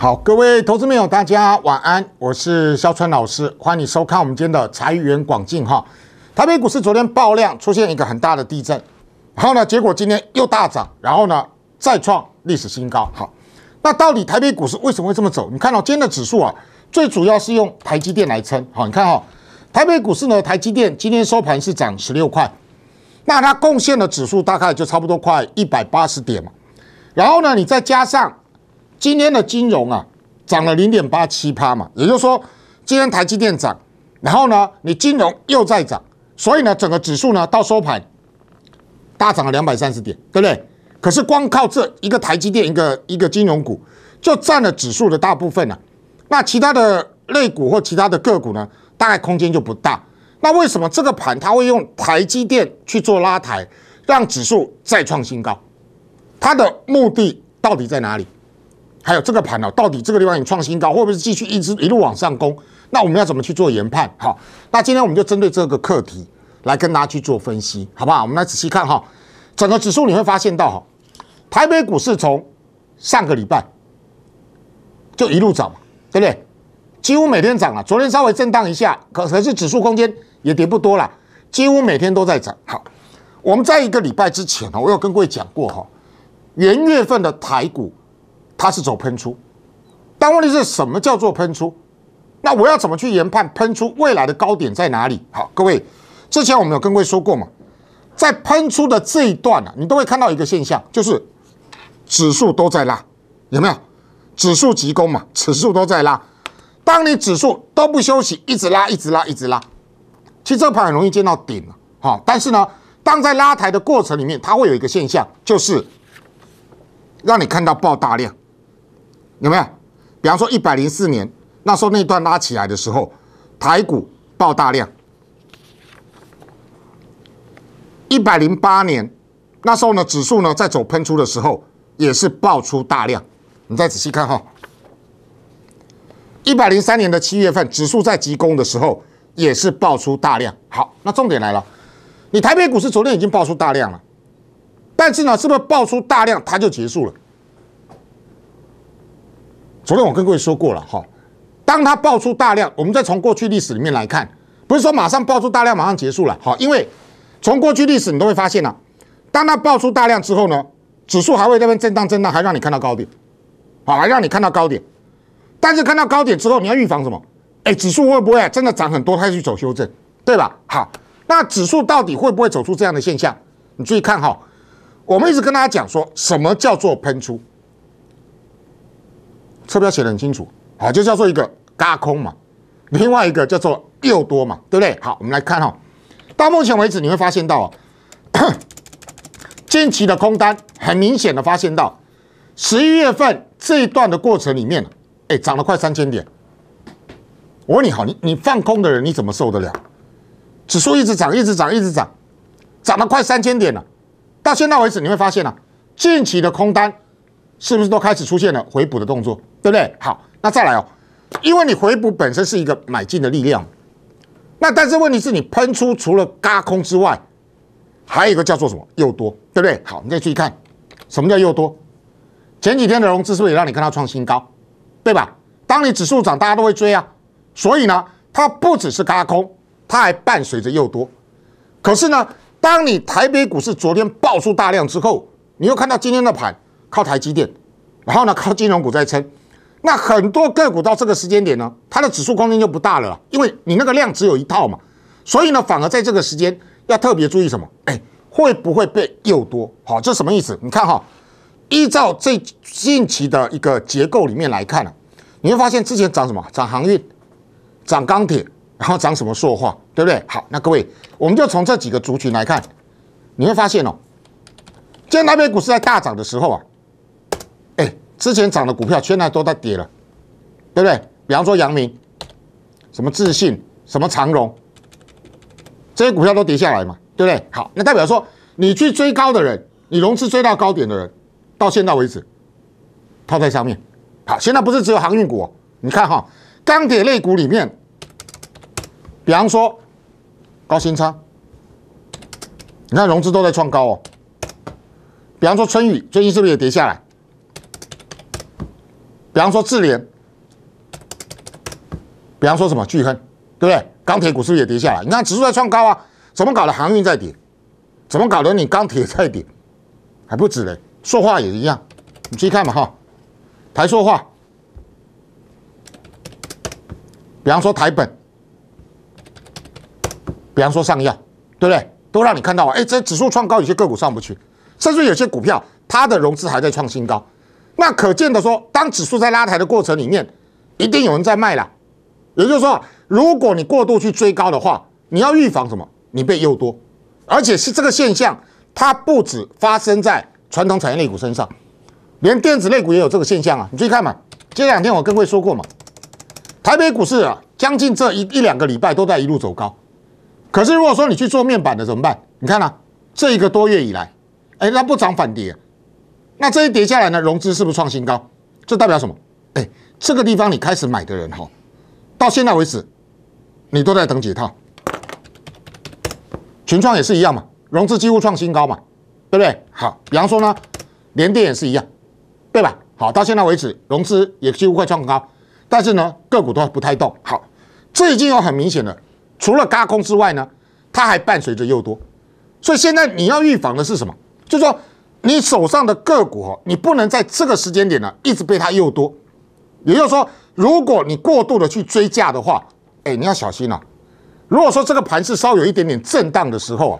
好，各位投资朋友，大家晚安，我是肖春老师，欢迎你收看我们今天的财源广进哈。台北股市昨天爆量，出现一个很大的地震，然后呢，结果今天又大涨，然后呢，再创历史新高。好，那到底台北股市为什么会这么走？你看到今天的指数啊，最主要是用台积电来撑。好，你看哈，台北股市呢，台积电今天收盘是涨十六块，那它贡献的指数大概就差不多快一百八十点嘛。然后呢，你再加上。今天的金融啊，涨了零点八七趴嘛，也就是说，今天台积电涨，然后呢，你金融又在涨，所以呢，整个指数呢到收盘大涨了两百三十点，对不对？可是光靠这一个台积电一个一个金融股就占了指数的大部分了，那其他的类股或其他的个股呢，大概空间就不大。那为什么这个盘它会用台积电去做拉抬，让指数再创新高？它的目的到底在哪里？还有这个盘哦，到底这个地方有创新高，或不是继续一直一路往上攻？那我们要怎么去做研判？好，那今天我们就针对这个课题来跟大家去做分析，好不好？我们来仔细看哈，整个指数你会发现到哈，台北股市从上个礼拜就一路涨嘛，对不对？几乎每天涨了，昨天稍微震荡一下，可可是指数空间也跌不多了，几乎每天都在涨。好，我们在一个礼拜之前呢，我有跟各位讲过哈，元月份的台股。它是走喷出，但问题是，什么叫做喷出？那我要怎么去研判喷出未来的高点在哪里？好，各位，之前我们有跟各位说过嘛，在喷出的这一段啊，你都会看到一个现象，就是指数都在拉，有没有？指数急攻嘛，指数都在拉。当你指数都不休息，一直拉，一直拉，一直拉，其实这盘很容易见到顶了。好，但是呢，当在拉抬的过程里面，它会有一个现象，就是让你看到爆大量。有没有？比方说，一百零四年那时候那段拉起来的时候，台股爆大量；一百零八年那时候呢，指数呢在走喷出的时候也是爆出大量。你再仔细看哈，一百零三年的七月份，指数在急攻的时候也是爆出大量。好，那重点来了，你台北股市昨天已经爆出大量了，但是呢，是不是爆出大量它就结束了？昨天我跟各位说过了哈，当它爆出大量，我们再从过去历史里面来看，不是说马上爆出大量马上结束了好，因为从过去历史你都会发现啊，当它爆出大量之后呢，指数还会在那震荡震荡，还让你看到高点，好，还让你看到高点，但是看到高点之后，你要预防什么？哎，指数会不会真的涨很多，开始走修正，对吧？好，那指数到底会不会走出这样的现象？你注意看哈，我们一直跟大家讲说什么叫做喷出。车标写的很清楚，好，就叫做一个嘎空嘛，另外一个叫做又多嘛，对不对？好，我们来看哈，到目前为止你会发现到哦，近期的空单很明显的发现到十一月份这一段的过程里面，哎，涨了快三千点。我问你好，你你放空的人你怎么受得了？指数一直涨，一直涨，一直涨，涨了快三千点了。到现在为止你会发现啊，近期的空单是不是都开始出现了回补的动作？对不对？好，那再来哦，因为你回补本身是一个买进的力量，那但是问题是你喷出除了嘎空之外，还有一个叫做什么？又多，对不对？好，你再去看什么叫又多。前几天的融资是不是也让你看到创新高？对吧？当你指数涨，大家都会追啊，所以呢，它不只是嘎空，它还伴随着又多。可是呢，当你台北股市昨天爆出大量之后，你又看到今天的盘靠台积电，然后呢靠金融股在撑。那很多个股到这个时间点呢，它的指数空间就不大了，因为你那个量只有一套嘛，所以呢，反而在这个时间要特别注意什么？哎，会不会被诱多？好，这什么意思？你看哈，依照最近期的一个结构里面来看呢，你会发现之前涨什么？涨航运，涨钢铁，然后涨什么塑化，对不对？好，那各位，我们就从这几个族群来看，你会发现哦，今天那边股市在大涨的时候啊。之前涨的股票，现在都在跌了，对不对？比方说阳明、什么智信、什么长荣，这些股票都跌下来嘛，对不对？好，那代表说，你去追高的人，你融资追到高点的人，到现在为止，套在上面。好，现在不是只有航运股，你看哈，钢铁类股里面，比方说，高新仓，你看融资都在创高哦。比方说春雨，最近是不是也跌下来？比方说智联，比方说什么巨亨，对不对？钢铁股是不是也跌下来？你看指数在创高啊，怎么搞的？航运在跌，怎么搞的？你钢铁在跌，还不止嘞。说话也一样，你去看嘛哈。台说话，比方说台本，比方说上药，对不对？都让你看到啊。哎，这指数创高，有些个股上不去，甚至有些股票它的融资还在创新高。那可见的说，当指数在拉抬的过程里面，一定有人在卖了。也就是说，如果你过度去追高的话，你要预防什么？你被诱多。而且是这个现象，它不止发生在传统产业类股身上，连电子类股也有这个现象啊。你注意看嘛，这两天我跟各位说过嘛，台北股市啊，将近这一一两个礼拜都在一路走高。可是如果说你去做面板的怎么办？你看啊，这一个多月以来，哎，它不涨反跌。那这一跌下来呢，融资是不是创新高？这代表什么？哎，这个地方你开始买的人哈，到现在为止，你都在等解套。群创也是一样嘛，融资几乎创新高嘛，对不对？好，比方说呢，联电也是一样，对吧？好，到现在为止，融资也几乎快创高，但是呢，个股都不太动。好，这已经有很明显了，除了高空之外呢，它还伴随着诱多，所以现在你要预防的是什么？就是说。你手上的个股，你不能在这个时间点呢一直被它诱多，也就是说，如果你过度的去追价的话，哎，你要小心了。如果说这个盘是稍有一点点震荡的时候啊，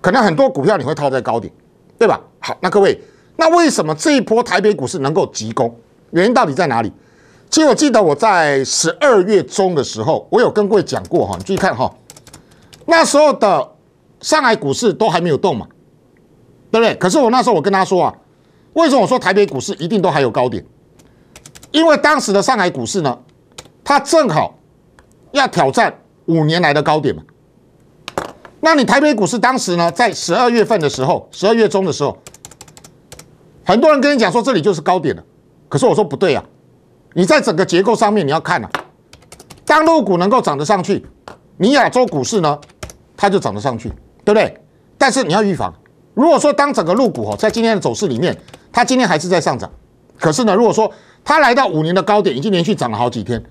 可能很多股票你会套在高点，对吧？好，那各位，那为什么这一波台北股市能够急攻？原因到底在哪里？其实我记得我在十二月中的时候，我有跟各位讲过哈，你注意看哈，那时候的上海股市都还没有动嘛。对不对？可是我那时候我跟他说啊，为什么我说台北股市一定都还有高点？因为当时的上海股市呢，它正好要挑战五年来的高点嘛。那你台北股市当时呢，在十二月份的时候，十二月中的时候，很多人跟你讲说这里就是高点了。可是我说不对啊，你在整个结构上面你要看啊，当陆股能够涨得上去，你亚洲股市呢，它就涨得上去，对不对？但是你要预防。如果说当整个入股哦，在今天的走势里面，它今天还是在上涨，可是呢，如果说它来到五年的高点，已经连续涨了好几天，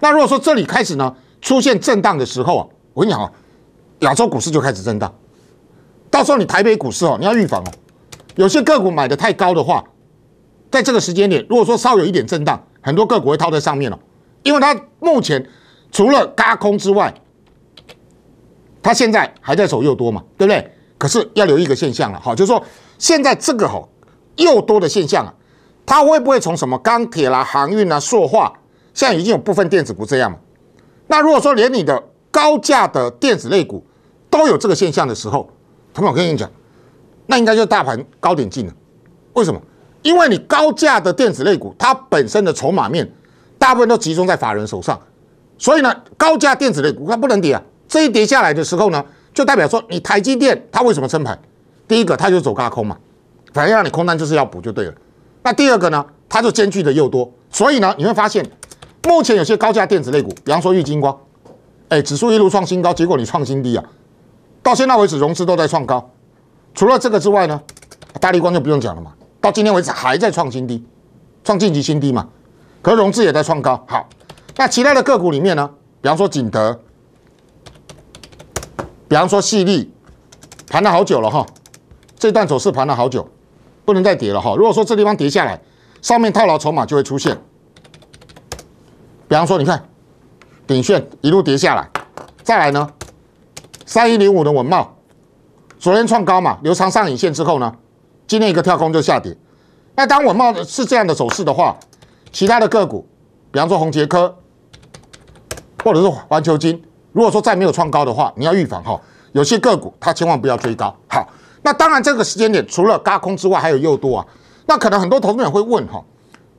那如果说这里开始呢出现震荡的时候啊，我跟你讲啊，亚洲股市就开始震荡，到时候你台北股市哦，你要预防哦，有些个股买的太高的话，在这个时间点，如果说稍有一点震荡，很多个股会套在上面了，因为它目前除了嘎空之外，它现在还在走右多嘛，对不对？可是要留意一个现象了，好，就是说现在这个吼又多的现象啊，它会不会从什么钢铁啦、航运啦、塑化，现在已经有部分电子股这样嘛？那如果说连你的高价的电子类股都有这个现象的时候，朋友们，我跟你讲，那应该就是大盘高点进了。为什么？因为你高价的电子类股它本身的筹码面大部分都集中在法人手上，所以呢，高价电子类股它不能跌啊。这一跌下来的时候呢？就代表说，你台积电它为什么撑盘？第一个，它就走高空嘛，反正让你空单就是要补就对了。那第二个呢，它就间距的又多，所以呢，你会发现目前有些高价电子类股，比方说玉晶光，哎，指数一路创新高，结果你创新低啊。到现在为止，融资都在创高。除了这个之外呢，大力光就不用讲了嘛，到今天为止还在创新低，创近期新低嘛。可是融资也在创高。好，那其他的个股里面呢，比方说景德。比方说，细粒盘了好久了哈，这段走势盘了好久，不能再跌了哈。如果说这地方跌下来，上面套牢筹码就会出现。比方说，你看顶线一路跌下来，再来呢，三一零五的文茂，昨天创高嘛，留长上影线之后呢，今天一个跳空就下跌。那当文茂的是这样的走势的话，其他的个股，比方说红杰科，或者是环球金。如果说再没有创高的话，你要预防哈，有些个股它千万不要追高。好，那当然这个时间点除了高空之外，还有又多啊。那可能很多投资者会问哈，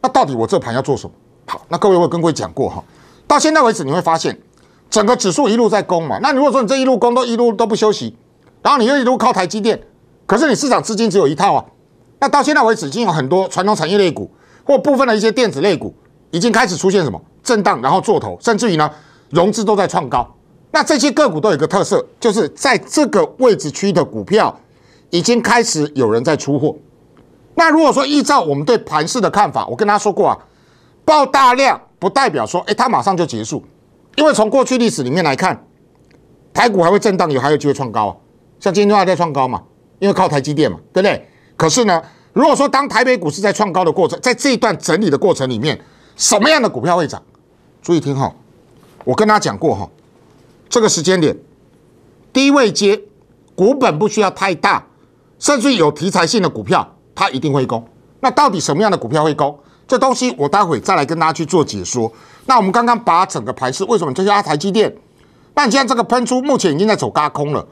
那到底我这盘要做什么？好，那各位我跟各位讲过哈，到现在为止你会发现整个指数一路在攻嘛。那如果说你这一路攻都一路都不休息，然后你又一路靠台积电，可是你市场资金只有一套啊。那到现在为止已经有很多传统产业类股或部分的一些电子类股已经开始出现什么震荡，然后做头，甚至于呢融资都在创高。那这些个股都有一个特色，就是在这个位置区的股票已经开始有人在出货。那如果说依照我们对盘市的看法，我跟大家说过啊，爆大量不代表说，哎，它马上就结束，因为从过去历史里面来看，台股还会震荡，有还有机会创高啊。像今天还在创高嘛，因为靠台积电嘛，对不对？可是呢，如果说当台北股市在创高的过程，在这一段整理的过程里面，什么样的股票会涨？注意听哈，我跟大家讲过哈。这个时间点，低位接，股本不需要太大，甚至有题材性的股票，它一定会攻。那到底什么样的股票会攻？这东西我待会再来跟大家去做解说。那我们刚刚把整个盘势，为什么追压台积电？那现在这个喷出目前已经在走高空了，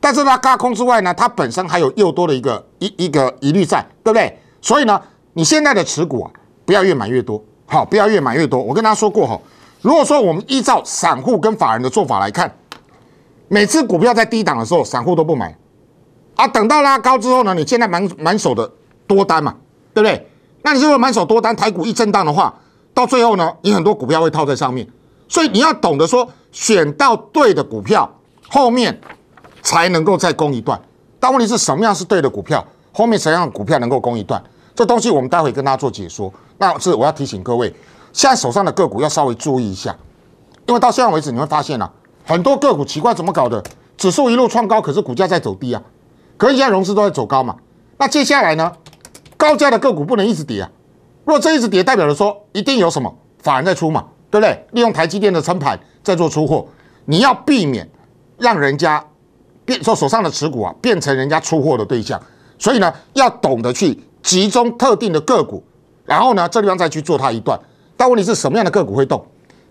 但是它高空之外呢，它本身还有又多的一个一一个疑虑在，对不对？所以呢，你现在的持股啊，不要越买越多，好，不要越买越多。我跟大家说过哈。如果说我们依照散户跟法人的做法来看，每次股票在低档的时候，散户都不买，啊，等到拉高之后呢，你现在满满手的多单嘛，对不对？那你果满手多单，台股一震荡的话，到最后呢，你很多股票会套在上面，所以你要懂得说，选到对的股票，后面才能够再攻一段。但问题是什么样是对的股票，后面什么样股票能够攻一段？这东西我们待会跟大家做解说。那是我要提醒各位。现在手上的个股要稍微注意一下，因为到现在为止，你会发现啊，很多个股奇怪怎么搞的？指数一路创高，可是股价在走低啊。可现家融资都在走高嘛。那接下来呢，高价的个股不能一直跌啊。如果这一直跌，代表着说一定有什么法人在出嘛，对不对？利用台积电的撑盘在做出货，你要避免让人家变，说手上的持股啊变成人家出货的对象。所以呢，要懂得去集中特定的个股，然后呢，这地方再去做它一段。但问题是什么样的个股会动？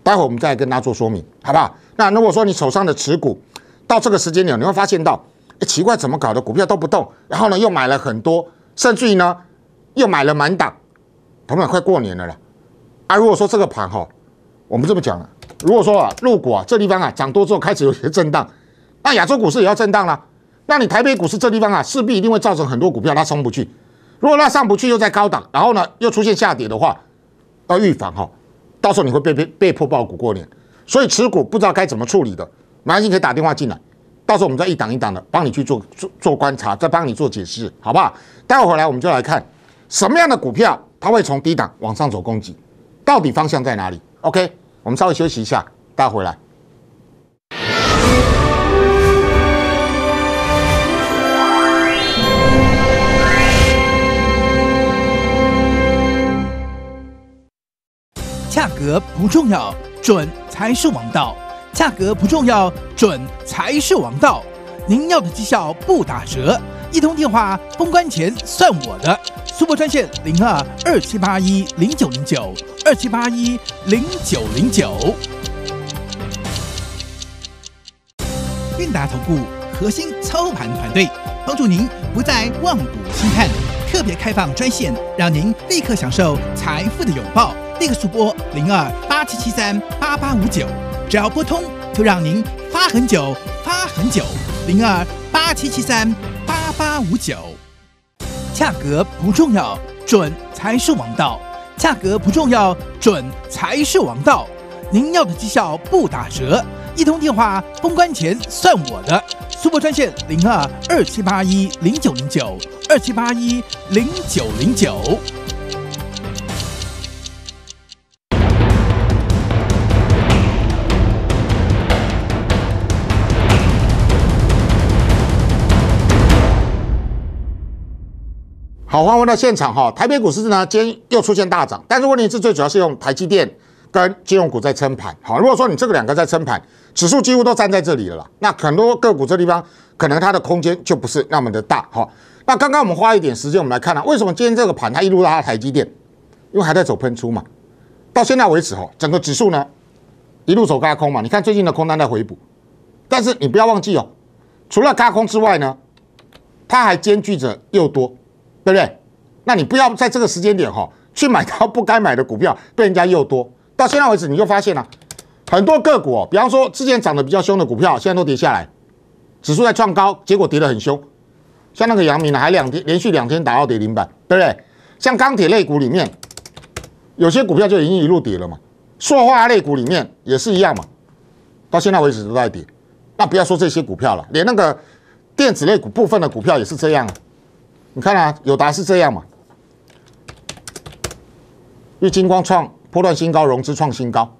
待会我们再跟大家做说明，好不好？那如果说你手上的持股到这个时间点，你会发现到，哎，奇怪，怎么搞的？股票都不动，然后呢，又买了很多，甚至于呢，又买了满档。同志们，快过年了啦！啊，如果说这个盘哈，我们这么讲了，如果说啊，入股啊，这地方啊涨多之后开始有些震荡，那亚洲股市也要震荡了。那你台北股市这地方啊，势必一定会造成很多股票它冲不去。如果它上不去，又在高档，然后呢，又出现下跌的话。要预防哈，到时候你会被被被迫爆股过年，所以持股不知道该怎么处理的，马上西可以打电话进来，到时候我们再一档一档的帮你去做做做观察，再帮你做解释，好不好？待会回来我们就来看什么样的股票，它会从低档往上走，攻击到底方向在哪里？OK，我们稍微休息一下，待会回来。格不重要，准才是王道。价格不重要，准才是王道。您要的绩效不打折，一通电话，封关前算我的。苏博专线零二二七八一零九零九二七八一零九零九。韵达投顾核心操盘团队，帮助您不再望股兴叹。特别开放专线，让您立刻享受财富的拥抱。那个速播零二八七七三八八五九，只要拨通就让您发很久发很久。零二八七七三八八五九，价格不重要，准才是王道。价格不重要，准才是王道。您要的绩效不打折，一通电话，封关前算我的。速播专线零二二七八一零九零九二七八一零九零九。好，欢迎到现场哈。台北股市呢，今天又出现大涨，但是问题是，最主要是用台积电跟金融股在撑盘。好，如果说你这个两个在撑盘，指数几乎都站在这里了啦。那很多个股这地方可能它的空间就不是那么的大哈。那刚刚我们花一点时间，我们来看啊，为什么今天这个盘它一路拉台积电？因为还在走喷出嘛。到现在为止哈，整个指数呢一路走高空嘛。你看最近的空单在回补，但是你不要忘记哦，除了高空之外呢，它还兼具着又多。对不对？那你不要在这个时间点哈，去买到不该买的股票，被人家诱多。到现在为止，你又发现了很多个股，比方说之前涨得比较凶的股票，现在都跌下来。指数在创高，结果跌得很凶。像那个阳明呢，还两天连续两天打到跌停板，对不对？像钢铁类股里面，有些股票就已经一路跌了嘛。塑化类股里面也是一样嘛。到现在为止都在跌。那不要说这些股票了，连那个电子类股部分的股票也是这样。你看啊，友达是这样嘛？因为金光创破断新高，融资创新高，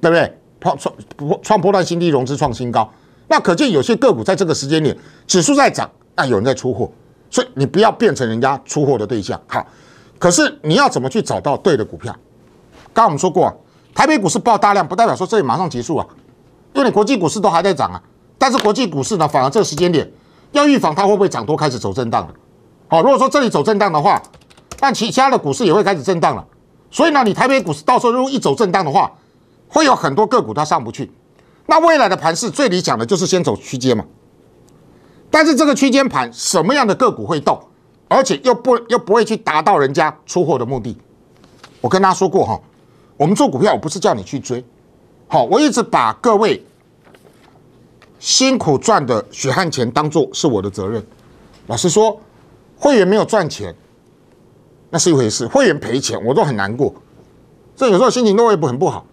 对不对？破创创破断新低，融资创新高。那可见有些个股在这个时间点，指数在涨，但有人在出货，所以你不要变成人家出货的对象。好，可是你要怎么去找到对的股票？刚刚我们说过，台北股市爆大量，不代表说这里马上结束啊，因为国际股市都还在涨啊。但是国际股市呢，反而这个时间点要预防它会不会涨多开始走震荡。哦，如果说这里走震荡的话，那其他的股市也会开始震荡了。所以呢，你台北股市到时候如果一走震荡的话，会有很多个股它上不去。那未来的盘市最理想的就是先走区间嘛。但是这个区间盘什么样的个股会动，而且又不又不会去达到人家出货的目的。我跟大家说过哈，我们做股票我不是叫你去追，好，我一直把各位辛苦赚的血汗钱当做是我的责任。老实说。会员没有赚钱，那是一回事；会员赔钱，我都很难过，所以有时候心情都会不很不好。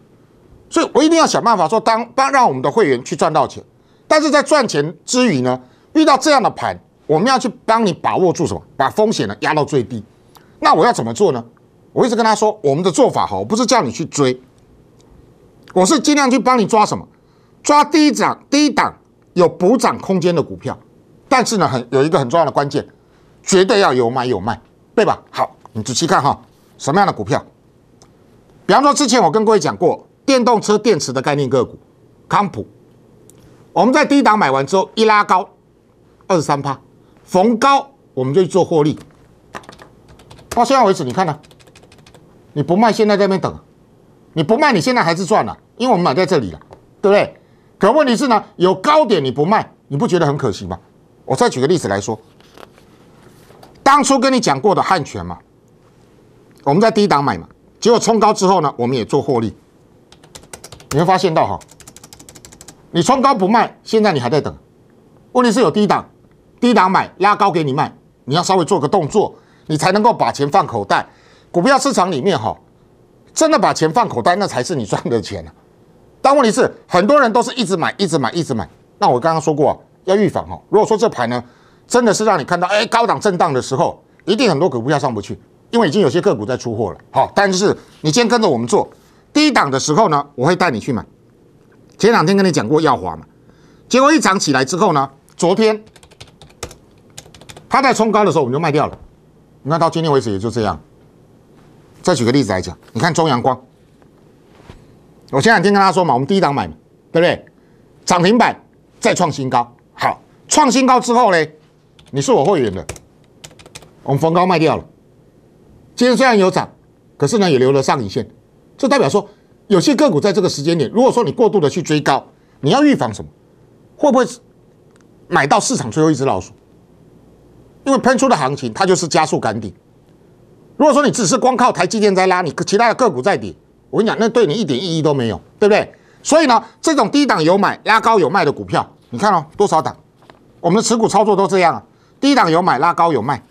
所以我一定要想办法说，当帮让我们的会员去赚到钱。但是在赚钱之余呢，遇到这样的盘，我们要去帮你把握住什么，把风险呢压到最低。那我要怎么做呢？我一直跟他说，我们的做法哈，我不是叫你去追，我是尽量去帮你抓什么，抓低涨、低档有补涨空间的股票。但是呢，很有一个很重要的关键。绝对要有买有卖，对吧？好，你仔细看哈，什么样的股票？比方说，之前我跟各位讲过电动车电池的概念个股康普，我们在低档买完之后一拉高二十三趴，逢高我们就去做获利。到现在为止，你看呢？你不卖，现在那边等，你不卖，你现在还是赚了，因为我们买在这里了，对不对？可问题是呢，有高点你不卖，你不觉得很可惜吗？我再举个例子来说。当初跟你讲过的汉权嘛，我们在低档买嘛，结果冲高之后呢，我们也做获利。你会发现到哈，你冲高不卖，现在你还在等。问题是有低档，低档买拉高给你卖，你要稍微做个动作，你才能够把钱放口袋。股票市场里面哈，真的把钱放口袋，那才是你赚的钱啊。但问题是很多人都是一直买，一直买，一直买。那我刚刚说过，要预防哈。如果说这牌呢？真的是让你看到，哎，高档震荡的时候，一定很多股票上不去，因为已经有些个股在出货了。好，但是你先跟着我们做，低档的时候呢，我会带你去买。前两天跟你讲过耀华嘛，结果一涨起来之后呢，昨天它在冲高的时候我们就卖掉了。那到今天为止也就这样。再举个例子来讲，你看中阳光，我前两天跟他说嘛，我们第一档买嘛，对不对？涨停板再创新高，好，创新高之后呢？你是我会员的，我们逢高卖掉了。今天虽然有涨，可是呢也留了上影线，这代表说有些个股在这个时间点，如果说你过度的去追高，你要预防什么？会不会买到市场最后一只老鼠？因为喷出的行情它就是加速赶底。如果说你只是光靠台积电在拉，你其他的个股在跌，我跟你讲，那对你一点意义都没有，对不对？所以呢，这种低档有买，拉高有卖的股票，你看哦，多少档？我们的持股操作都这样啊。低档有买拉高有卖，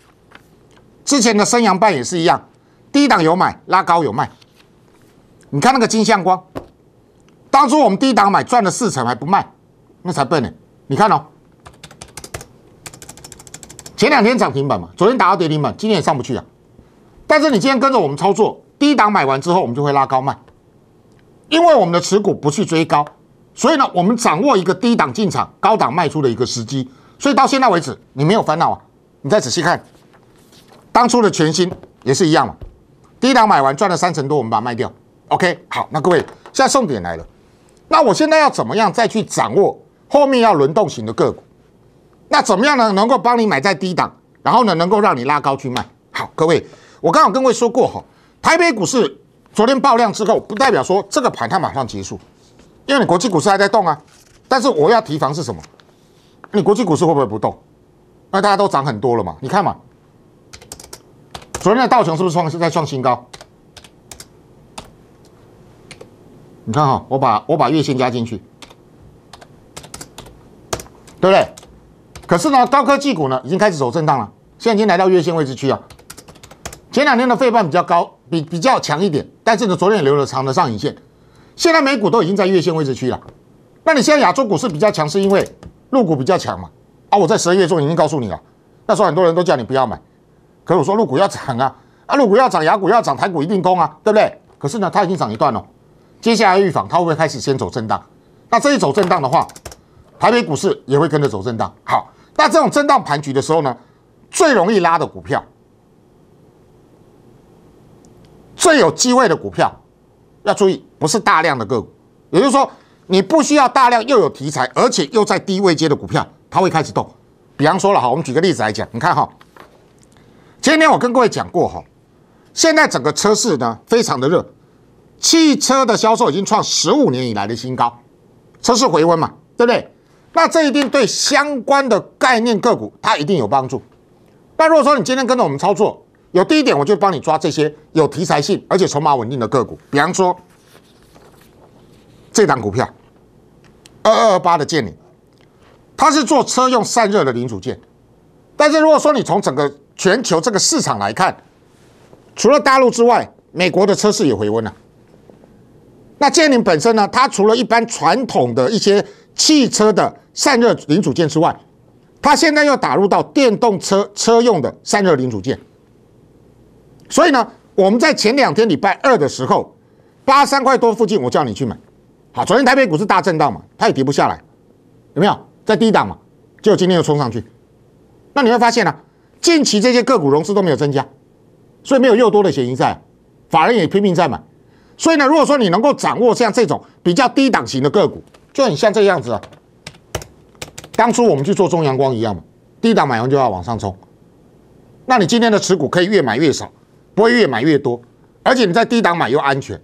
之前的生阳半也是一样，低档有买拉高有卖。你看那个金相光，当初我们低档买赚了四成还不卖，那才笨呢。你看哦，前两天涨停板嘛，昨天打到跌停板，今天也上不去啊。但是你今天跟着我们操作，低档买完之后，我们就会拉高卖，因为我们的持股不去追高，所以呢，我们掌握一个低档进场、高档卖出的一个时机。所以到现在为止，你没有烦恼啊！你再仔细看，当初的全新也是一样嘛。低档买完赚了三成多，我们把它卖掉。OK，好，那各位，现在重点来了。那我现在要怎么样再去掌握后面要轮动型的个股？那怎么样呢？能够帮你买在低档，然后呢，能够让你拉高去卖。好，各位，我刚好跟各位说过哈，台北股市昨天爆量之后，不代表说这个盘它马上结束，因为你国际股市还在动啊。但是我要提防是什么？你国际股市会不会不动？那大家都涨很多了嘛？你看嘛，昨天的道琼是不是创在创新高？你看哈，我把我把月线加进去，对不对？可是呢，高科技股呢已经开始走震荡了，现在已经来到月线位置区啊。前两天的费棒比较高，比比较强一点，但是呢，昨天也留了长的上影线。现在美股都已经在月线位置区了，那你现在亚洲股市比较强，是因为？入股比较强嘛？啊，我在十二月中已经告诉你了，那时候很多人都叫你不要买，可是我说入股要涨啊，啊，入股要涨，雅股要涨，台股一定攻啊，对不对？可是呢，它已经涨一段了，接下来预防它会不会开始先走震荡，那这一走震荡的话，台北股市也会跟着走震荡。好，那这种震荡盘局的时候呢，最容易拉的股票，最有机会的股票，要注意，不是大量的个股，也就是说。你不需要大量又有题材，而且又在低位接的股票，它会开始动。比方说了哈，我们举个例子来讲，你看哈，今天我跟各位讲过哈，现在整个车市呢非常的热，汽车的销售已经创十五年以来的新高，车市回温嘛，对不对？那这一定对相关的概念个股它一定有帮助。那如果说你今天跟着我们操作，有第一点，我就帮你抓这些有题材性而且筹码稳定的个股，比方说这档股票。二二八的剑灵，它是做车用散热的零组件。但是如果说你从整个全球这个市场来看，除了大陆之外，美国的车市也回温了。那剑灵本身呢，它除了一般传统的一些汽车的散热零组件之外，它现在又打入到电动车车用的散热零组件。所以呢，我们在前两天礼拜二的时候，八三块多附近，我叫你去买。好，昨天台北股市大震荡嘛，它也跌不下来，有没有在低档嘛？结果今天又冲上去，那你会发现呢，近期这些个股融资都没有增加，所以没有又多的嫌疑在，法人也拼命在买，所以呢，如果说你能够掌握像这种比较低档型的个股，就很像这样子啊，当初我们去做中阳光一样嘛，低档买完就要往上冲，那你今天的持股可以越买越少，不会越买越多，而且你在低档买又安全。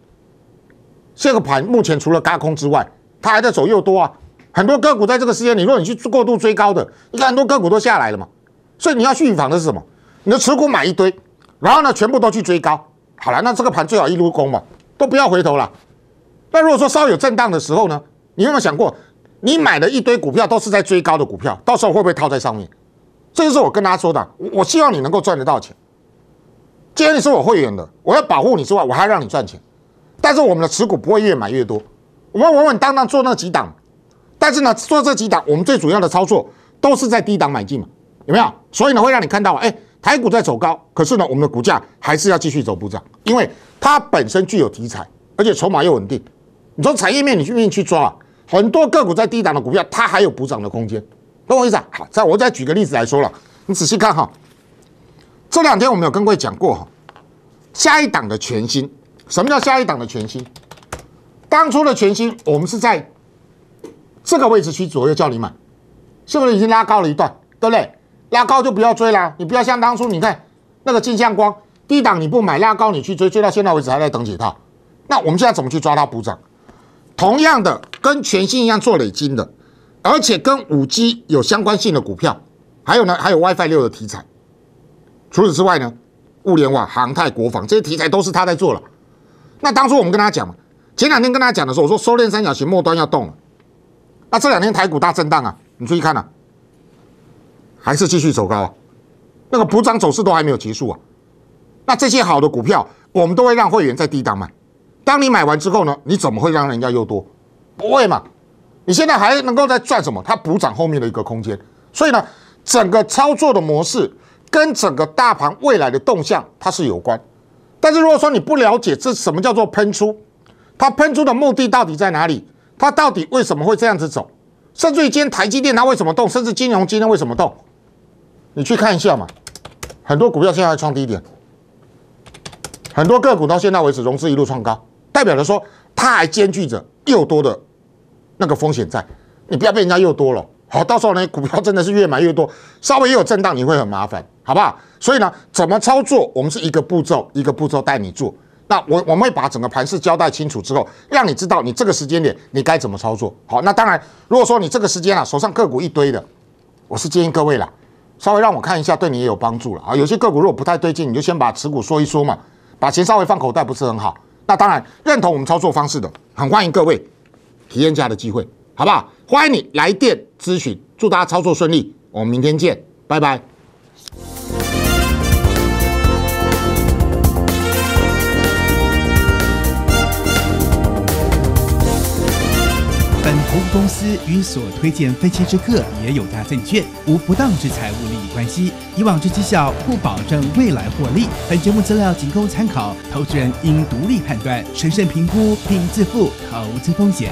这个盘目前除了高空之外，它还在走右多啊，很多个股在这个时间你如果你去过度追高的，你看很多个股都下来了嘛，所以你要预防的是什么？你的持股买一堆，然后呢全部都去追高，好了，那这个盘最好一路攻嘛，都不要回头了。那如果说稍有震荡的时候呢，你有没有想过，你买的一堆股票都是在追高的股票，到时候会不会套在上面？这就是我跟大家说的，我希望你能够赚得到钱。既然你是我会员的，我要保护你之外，我还让你赚钱。但是我们的持股不会越买越多，我们稳稳当当做那几档。但是呢，做这几档，我们最主要的操作都是在低档买进嘛，有没有？所以呢，会让你看到，哎，台股在走高，可是呢，我们的股价还是要继续走补涨，因为它本身具有题材，而且筹码又稳定。你从产业面，你去面去抓，很多个股在低档的股票，它还有补涨的空间，懂我意思？好，再我再举个例子来说了，你仔细看哈，这两天我们有跟各位讲过哈，下一档的全新。什么叫下一档的全新？当初的全新，我们是在这个位置区左右叫你买，是不是已经拉高了一段？对不对？拉高就不要追啦，你不要像当初，你看那个金像光低档你不买，拉高你去追，追到现在为止还在等解套。那我们现在怎么去抓它补涨？同样的，跟全新一样做累积的，而且跟五 G 有相关性的股票，还有呢，还有 WiFi 六的题材。除此之外呢，物联网、航太、国防这些题材都是他在做了。那当初我们跟他讲讲，前两天跟他讲的时候，我说收敛三角形末端要动了。那这两天台股大震荡啊，你注意看啊，还是继续走高，那个补涨走势都还没有结束啊。那这些好的股票，我们都会让会员在低档买。当你买完之后呢，你怎么会让人家又多？不会嘛？你现在还能够在赚什么？它补涨后面的一个空间。所以呢，整个操作的模式跟整个大盘未来的动向它是有关。但是如果说你不了解这什么叫做喷出，它喷出的目的到底在哪里？它到底为什么会这样子走？甚至于今天台积电它为什么动，甚至金融今天为什么动？你去看一下嘛，很多股票现在创低点，很多个股到现在为止融资一路创高，代表着说它还兼具着又多的，那个风险在，你不要被人家又多了。好，到时候呢，股票真的是越买越多，稍微也有震荡，你会很麻烦，好不好？所以呢，怎么操作，我们是一个步骤一个步骤带你做。那我我们会把整个盘势交代清楚之后，让你知道你这个时间点你该怎么操作。好，那当然，如果说你这个时间啊，手上个股一堆的，我是建议各位啦，稍微让我看一下，对你也有帮助了啊。有些个股如果不太对劲，你就先把持股说一说嘛，把钱稍微放口袋不是很好。那当然，认同我们操作方式的，很欢迎各位体验价的机会，好不好？欢迎你来电咨询，祝大家操作顺利，我们明天见，拜拜。本服资公司与所推荐分期之客也有大证券无不当之财务利益关系，以往之绩效不保证未来获利。本节目资料仅供参考，投资人应独立判断、审慎评估并自负投资风险。